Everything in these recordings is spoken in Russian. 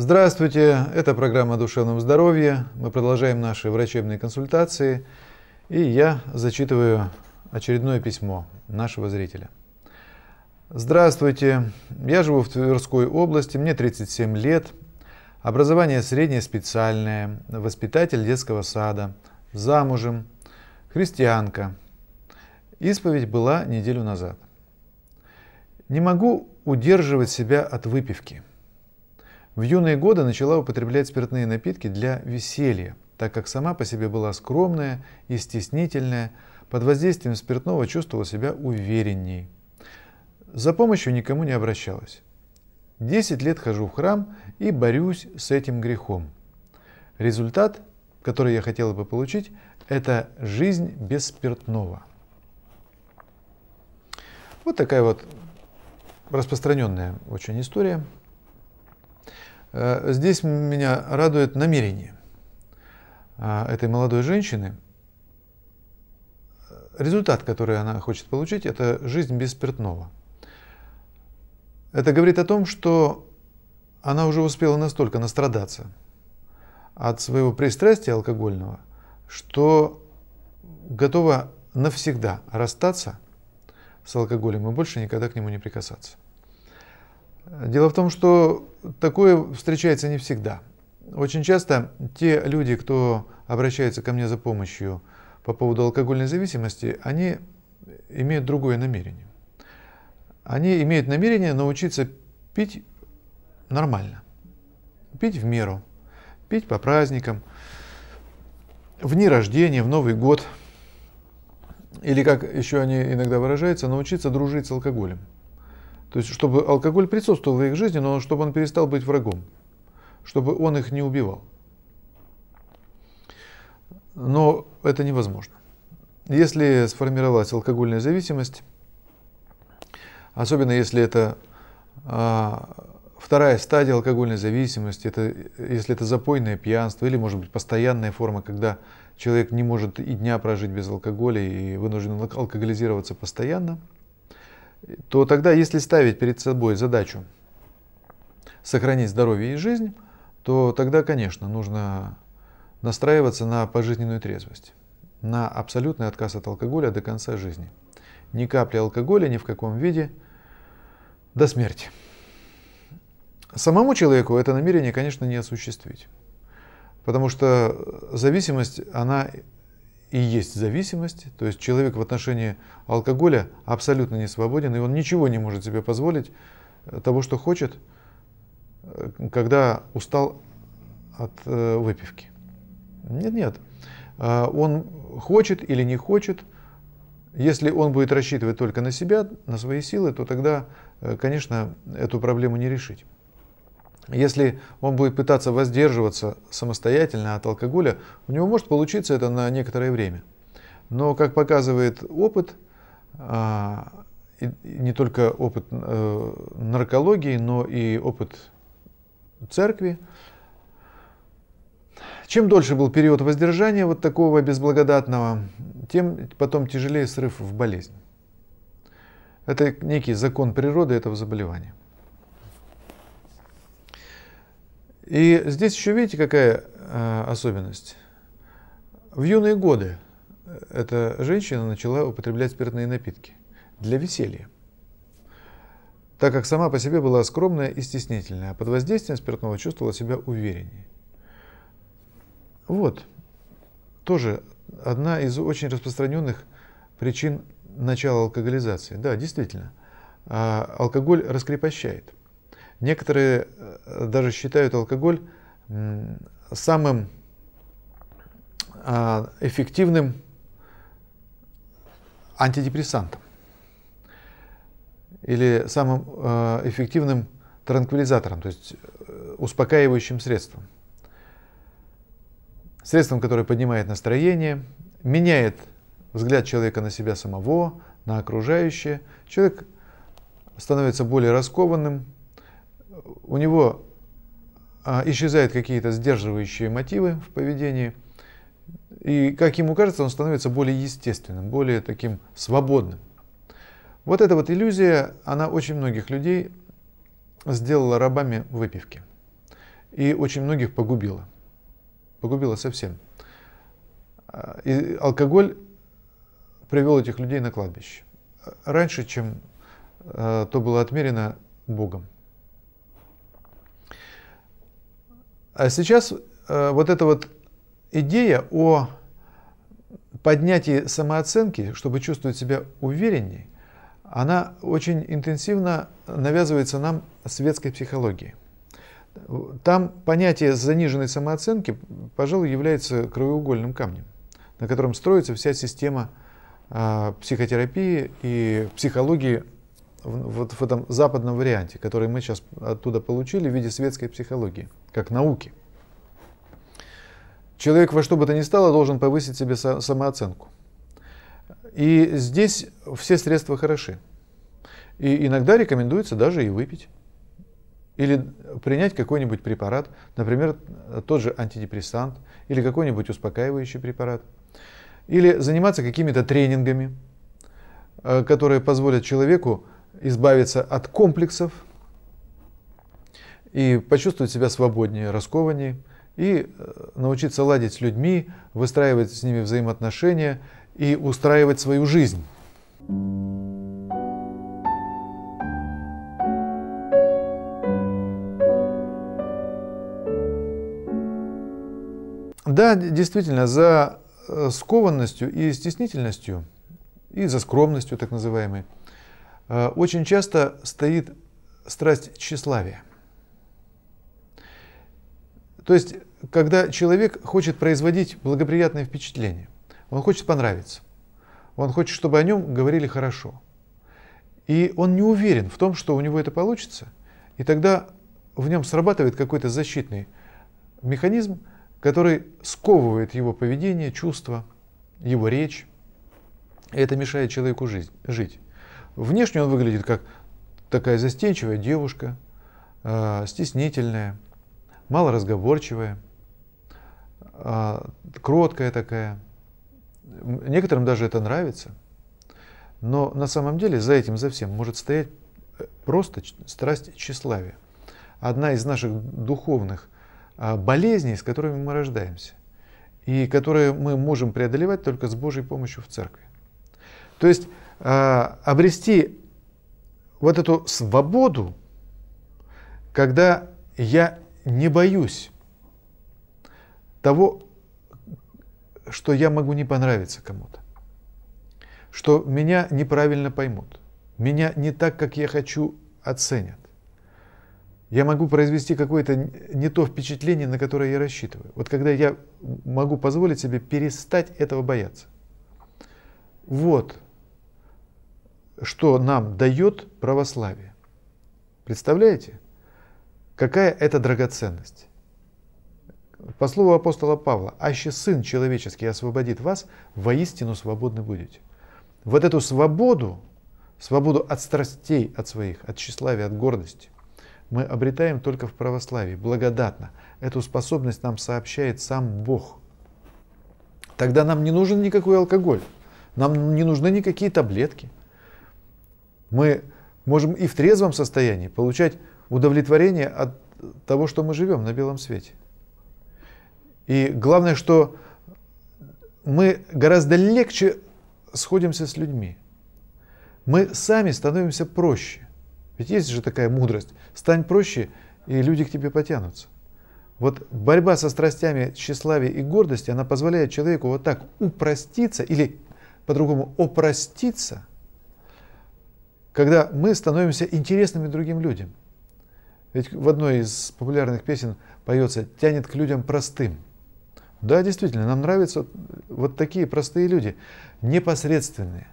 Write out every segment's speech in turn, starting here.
Здравствуйте, это программа о душевном здоровье. Мы продолжаем наши врачебные консультации. И я зачитываю очередное письмо нашего зрителя. Здравствуйте, я живу в Тверской области, мне 37 лет, образование среднее специальное, воспитатель детского сада, замужем, христианка. Исповедь была неделю назад. Не могу удерживать себя от выпивки – в юные годы начала употреблять спиртные напитки для веселья, так как сама по себе была скромная и стеснительная, под воздействием спиртного чувствовала себя уверенней. За помощью никому не обращалась. Десять лет хожу в храм и борюсь с этим грехом. Результат, который я хотела бы получить, это жизнь без спиртного. Вот такая вот распространенная очень история. Э, здесь меня радует намерение э, этой молодой женщины. Результат, который она хочет получить, это жизнь без спиртного. Это говорит о том, что она уже успела настолько настрадаться от своего пристрастия алкогольного, что готова навсегда расстаться с алкоголем и больше никогда к нему не прикасаться. Дело в том, что такое встречается не всегда. Очень часто те люди, кто обращается ко мне за помощью по поводу алкогольной зависимости, они имеют другое намерение. Они имеют намерение научиться пить нормально, пить в меру, пить по праздникам, в дни рождения, в Новый год, или, как еще они иногда выражаются, научиться дружить с алкоголем – то есть, чтобы алкоголь присутствовал в их жизни, но чтобы он перестал быть врагом, чтобы он их не убивал. Но это невозможно. Если сформировалась алкогольная зависимость, особенно если это а, вторая стадия алкогольной зависимости, это, если это запойное пьянство или, может быть, постоянная форма, когда человек не может и дня прожить без алкоголя и вынужден алкоголизироваться постоянно – то тогда, если ставить перед собой задачу сохранить здоровье и жизнь, то тогда, конечно, нужно настраиваться на пожизненную трезвость, на абсолютный отказ от алкоголя до конца жизни. Ни капли алкоголя, ни в каком виде, до смерти. Самому человеку это намерение, конечно, не осуществить, потому что зависимость, она и есть зависимость, то есть человек в отношении алкоголя абсолютно не свободен, и он ничего не может себе позволить э, того, что хочет, э, когда устал от э, выпивки. Нет, нет. А, он хочет или не хочет, если он будет рассчитывать только на себя, на свои силы, то тогда, конечно, эту проблему не решить. Если он будет пытаться воздерживаться самостоятельно от алкоголя, у него может получиться это на некоторое время. Но, как показывает опыт, а, и не только опыт э, наркологии, но и опыт церкви, чем дольше был период воздержания вот такого безблагодатного, тем потом тяжелее срыв в болезнь. Это некий закон природы этого заболевания. И здесь еще видите, какая а, особенность. В юные годы э, эта женщина начала употреблять спиртные напитки для веселья, так как сама по себе была скромная и стеснительная, а под воздействием спиртного чувствовала себя увереннее. Вот, тоже одна из очень распространенных причин начала алкоголизации. Да, действительно, а, алкоголь раскрепощает. Некоторые э, даже считают алкоголь самым а, эффективным антидепрессантом или самым э, эффективным транквилизатором, то есть э, успокаивающим средством. Средством, которое поднимает настроение, меняет взгляд человека на себя самого, на окружающее. Человек становится более раскованным, у него а, исчезают какие-то сдерживающие мотивы в поведении, и, как ему кажется, он становится более естественным, более таким свободным. Вот эта вот иллюзия, она очень многих людей сделала рабами выпивки. И очень многих погубила. Погубила совсем. А, и алкоголь привел этих людей на кладбище. Раньше, чем а, то было отмерено Богом. А сейчас э, вот эта вот идея о поднятии самооценки, чтобы чувствовать себя уверенней, она очень интенсивно навязывается нам светской психологии. Там понятие заниженной самооценки, пожалуй, является краеугольным камнем, на котором строится вся система э, психотерапии и психологии в, вот в этом западном варианте, который мы сейчас оттуда получили в виде светской психологии как науки. Человек во что бы то ни стало должен повысить себе самооценку. И здесь все средства хороши. И иногда рекомендуется даже и выпить. Или принять какой-нибудь препарат, например, тот же антидепрессант, или какой-нибудь успокаивающий препарат. Или заниматься какими-то тренингами, э, которые позволят человеку избавиться от комплексов, и почувствовать себя свободнее, раскованнее, и э, научиться ладить с людьми, выстраивать с ними взаимоотношения и устраивать свою жизнь. Да, действительно, за э, скованностью и стеснительностью, и за скромностью так называемой, э, очень часто стоит страсть тщеславия. То есть, когда человек хочет производить благоприятное впечатление, он хочет понравиться, он хочет, чтобы о нем говорили хорошо. И он не уверен в том, что у него это получится, и тогда в нем срабатывает какой-то защитный механизм, который сковывает его поведение, чувства, его речь. И это мешает человеку жизнь, жить. Внешне он выглядит как такая застенчивая девушка, э, стеснительная, малоразговорчивая, а, кроткая такая. Некоторым даже это нравится. Но на самом деле за этим, за всем может стоять э, просто страсть тщеславия. Одна из наших духовных а, болезней, с которыми мы рождаемся, и которые мы можем преодолевать только с Божьей помощью в церкви. То есть а, обрести вот эту свободу, когда я не боюсь того, что я могу не понравиться кому-то, что меня неправильно поймут, меня не так, как я хочу, оценят. Я могу произвести какое-то не то впечатление, на которое я рассчитываю. Вот когда я могу позволить себе перестать этого бояться. Вот что нам дает православие. Представляете? Какая это драгоценность? По слову апостола Павла, «Аще Сын Человеческий освободит вас, воистину свободны будете». Вот эту свободу, свободу от страстей от своих, от тщеславия, от гордости, мы обретаем только в православии, благодатно. Эту способность нам сообщает сам Бог. Тогда нам не нужен никакой алкоголь, нам не нужны никакие таблетки. Мы можем и в трезвом состоянии получать удовлетворение от того, что мы живем на белом свете. И главное, что мы гораздо легче сходимся с людьми. Мы сами становимся проще. Ведь есть же такая мудрость. Стань проще, и люди к тебе потянутся. Вот борьба со страстями тщеславия и гордости, она позволяет человеку вот так упроститься или по-другому опроститься, когда мы становимся интересными другим людям. Ведь в одной из популярных песен поется «тянет к людям простым». Да, действительно, нам нравятся вот такие простые люди, непосредственные,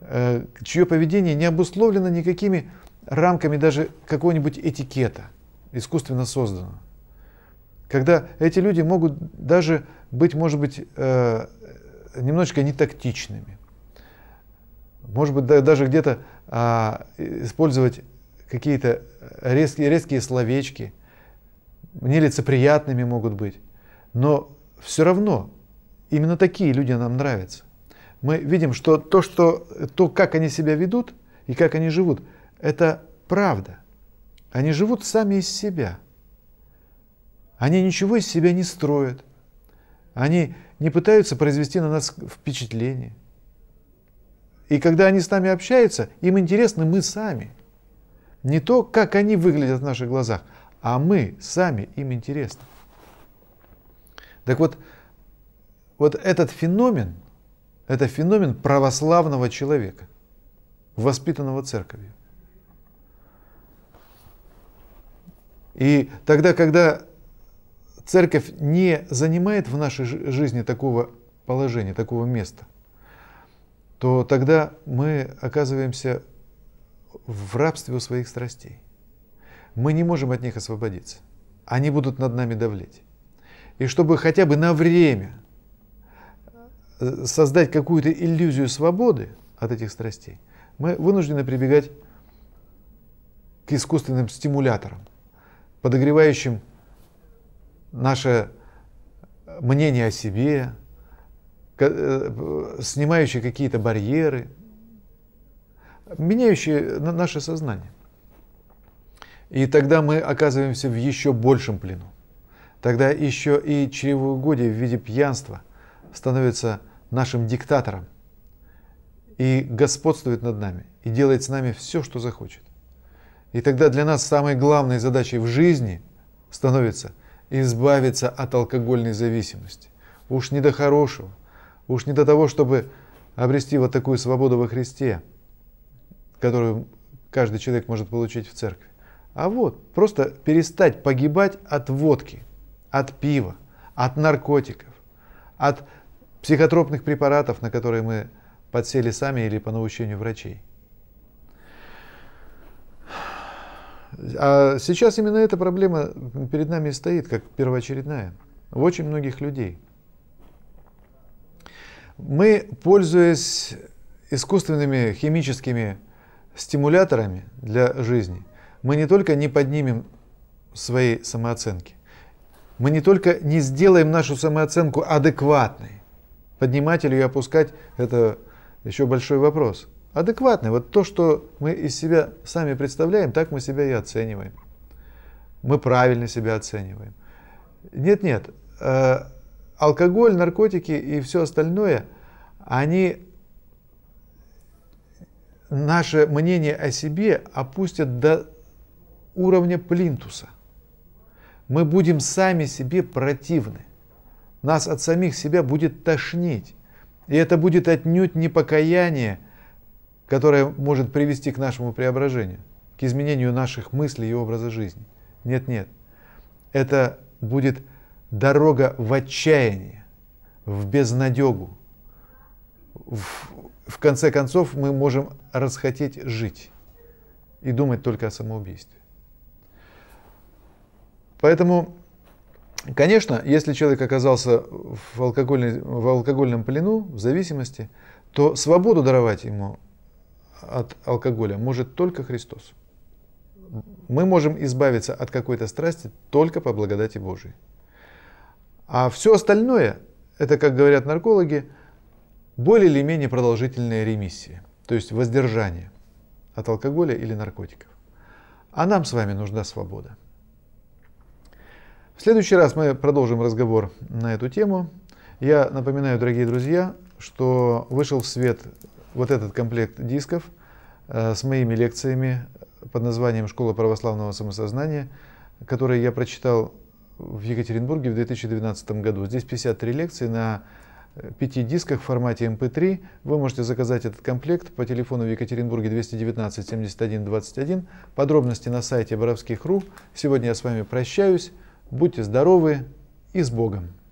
э, чье поведение не обусловлено никакими рамками даже какого-нибудь этикета, искусственно созданного. Когда эти люди могут даже быть, может быть, э, немножечко нетактичными. Может быть, даже где-то а, использовать какие-то резкие, резкие словечки, нелицеприятными могут быть. Но все равно именно такие люди нам нравятся. Мы видим, что то, что, то, как они себя ведут и как они живут, это правда. Они живут сами из себя. Они ничего из себя не строят. Они не пытаются произвести на нас впечатление. И когда они с нами общаются, им интересны мы сами – не то, как они выглядят в наших глазах, а мы сами им интересны. Так вот, вот этот феномен, это феномен православного человека, воспитанного церковью. И тогда, когда церковь не занимает в нашей жизни такого положения, такого места, то тогда мы оказываемся в рабстве у своих страстей. Мы не можем от них освободиться. Они будут над нами давлеть. И чтобы хотя бы на время э, создать какую-то иллюзию свободы от этих страстей, мы вынуждены прибегать к искусственным стимуляторам, подогревающим наше мнение о себе, э, снимающие какие-то барьеры, меняющие наше сознание. И тогда мы оказываемся в еще большем плену. Тогда еще и чревоугодие в виде пьянства становится нашим диктатором и господствует над нами, и делает с нами все, что захочет. И тогда для нас самой главной задачей в жизни становится избавиться от алкогольной зависимости. Уж не до хорошего, уж не до того, чтобы обрести вот такую свободу во Христе – которую каждый человек может получить в церкви, а вот просто перестать погибать от водки, от пива, от наркотиков, от психотропных препаратов, на которые мы подсели сами или по наущению врачей. А сейчас именно эта проблема перед нами стоит, как первоочередная, в очень многих людей. Мы, пользуясь искусственными химическими стимуляторами для жизни мы не только не поднимем свои самооценки, мы не только не сделаем нашу самооценку адекватной, поднимать или ее опускать – это еще большой вопрос. Адекватный, вот то, что мы из себя сами представляем, так мы себя и оцениваем. Мы правильно себя оцениваем. Нет-нет, э, алкоголь, наркотики и все остальное, они наше мнение о себе опустят до уровня плинтуса. Мы будем сами себе противны. Нас от самих себя будет тошнить. И это будет отнюдь не покаяние, которое может привести к нашему преображению, к изменению наших мыслей и образа жизни. Нет, нет. Это будет дорога в отчаяние, в безнадегу, в в конце концов мы можем расхотеть жить и думать только о самоубийстве. Поэтому, конечно, если человек оказался в, в алкогольном плену, в зависимости, то свободу даровать ему от алкоголя может только Христос. Мы можем избавиться от какой-то страсти только по благодати Божией. А все остальное, это, как говорят наркологи, более или менее продолжительная ремиссия, то есть воздержание от алкоголя или наркотиков. А нам с вами нужна свобода. В следующий раз мы продолжим разговор на эту тему. Я напоминаю, дорогие друзья, что вышел в свет вот этот комплект дисков э, с моими лекциями под названием «Школа православного самосознания», которые я прочитал в Екатеринбурге в 2012 году. Здесь 53 лекции на пяти дисках в формате MP3. Эм Вы можете заказать этот комплект по телефону в Екатеринбурге 219 71 21. Подробности на сайте боровских.ру. Сегодня я с вами прощаюсь. Будьте здоровы и с Богом!